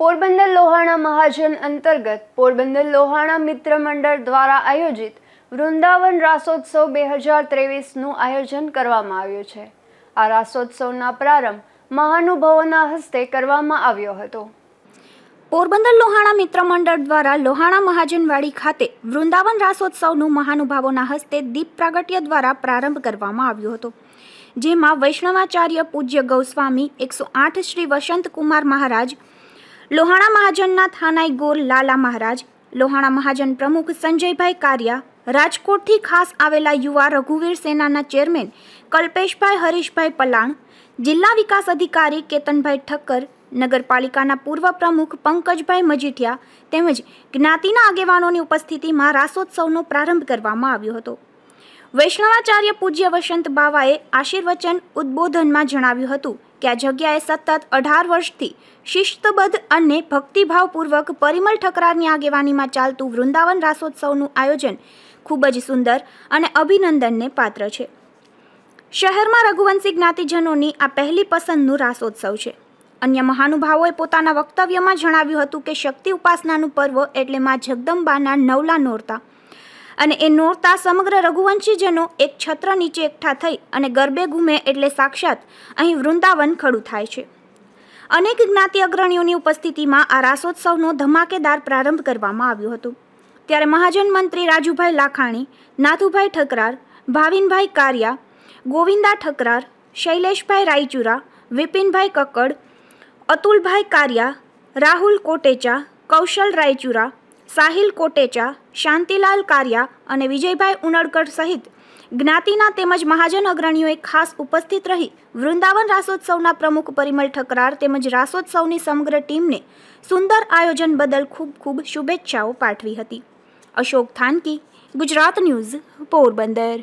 પોરબંદર લોહાણા મહાજન અંતર્ગત પોરબંદર લોહાણા મિત્ર મંડળ દ્વારા આયોજિત વૃંદાવન રાસોત્સવ બે હજાર ત્રેવીસનું આયોજન કરવામાં આવ્યું છે આ રાસોત્સવના પ્રારંભ મહાનુભવોના હસ્તે કરવામાં આવ્યો હતો પોરબંદર લોહાણા મિત્ર મંડળ દ્વારા લોહાણા મહાજનવાડી ખાતે વૃંદાવન રાસોત્સવનું મહાનુભાવોના હસ્તે દીપ પ્રાગટ્ય દ્વારા પ્રારંભ કરવામાં આવ્યો હતો જેમાં વૈષ્ણવાચાર્ય પૂજ્ય ગૌસ્વામી એકસો આઠ શ્રી વસંતકુમાર મહારાજ લોહાણા મહાજનના થાનાઈ ગોર લાલા મહારાજ લોહાણા મહાજન પ્રમુખ સંજયભાઈ કારિયા રાજકોટથી ખાસ આવેલા યુવા રઘુવીર સેનાના ચેરમેન કલ્પેશભાઈ હરીશભાઈ પલાણ જિલ્લા વિકાસ અધિકારી કેતનભાઈ ઠક્કર નગરપાલિકાના પૂર્વ પ્રમુખ પંકજભાઈ મજીઠિયા તેમજ જ્ઞાતિના આગેવાનોની ઉપસ્થિતિમાં રાસોત્સવનો પ્રારંભ કરવામાં આવ્યો હતો વૈષ્ણવાચાર્ય પૂજ્ય વસંત બાવાએ આશીર્વચન ઉદ્બોધનમાં જણાવ્યું હતું કે આ જગ્યાએ સતત અઢાર વર્ષથી શિસ્તબદ્ધ અને ભક્તિભાવપૂર્વક પરિમલ ઠકરારની આગેવાનીમાં ચાલતું વૃંદાવન રાસોત્સવનું આયોજન ખૂબ જ સુંદર અને અભિનંદનને પાત્ર છે શહેરમાં રઘુવંશી જ્ઞાતિજનોની આ પહેલી પસંદનું રાસોત્સવ છે અન્ય મહાનુભાવોએ પોતાના વક્તવ્યમાં જણાવ્યું હતું કે શક્તિ ઉપાસનાનું પર્વ એટલે મા જગદંબાના નવલા નોરતા અને એ નોરતા સમગ્ર રઘુવંશીજનો એક છત્ર નીચે એકઠા થઈ અને ગરબે ઘૂમે એટલે સાક્ષાત અહીં વૃંદાવન ખડું થાય છે અનેક જ્ઞાતિ અગ્રણીઓની ઉપસ્થિતિમાં આ રાસોત્સવનો ધમાકેદાર પ્રારંભ કરવામાં આવ્યો હતો ત્યારે મહાજન મંત્રી રાજુભાઈ લાખાણી નાથુભાઈ ઠકરાર ભાવિનભાઈ કારિયા ગોવિંદા ઠકરાર શૈલેષભાઈ રાયચુરા વિપિનભાઈ કક્કડ અતુલભાઈ કારિયા રાહુલ કોટેચા કૌશલ રાયચુરા સાહિલ કોટેચા શાંતિલાલ કારિયા અને વિજયભાઈ ઉનડકર સહિત જ્ઞાતિના તેમજ મહાજન અગ્રણીઓએ ખાસ ઉપસ્થિત રહી વૃંદાવન રાસોત્સવના પ્રમુખ પરિમલ ઠકરાર તેમજ રાસોત્સવની સમગ્ર ટીમને સુંદર આયોજન બદલ ખૂબ ખૂબ શુભેચ્છાઓ પાઠવી હતી અશોક થાનકી ગુજરાત ન્યૂઝ પોરબંદર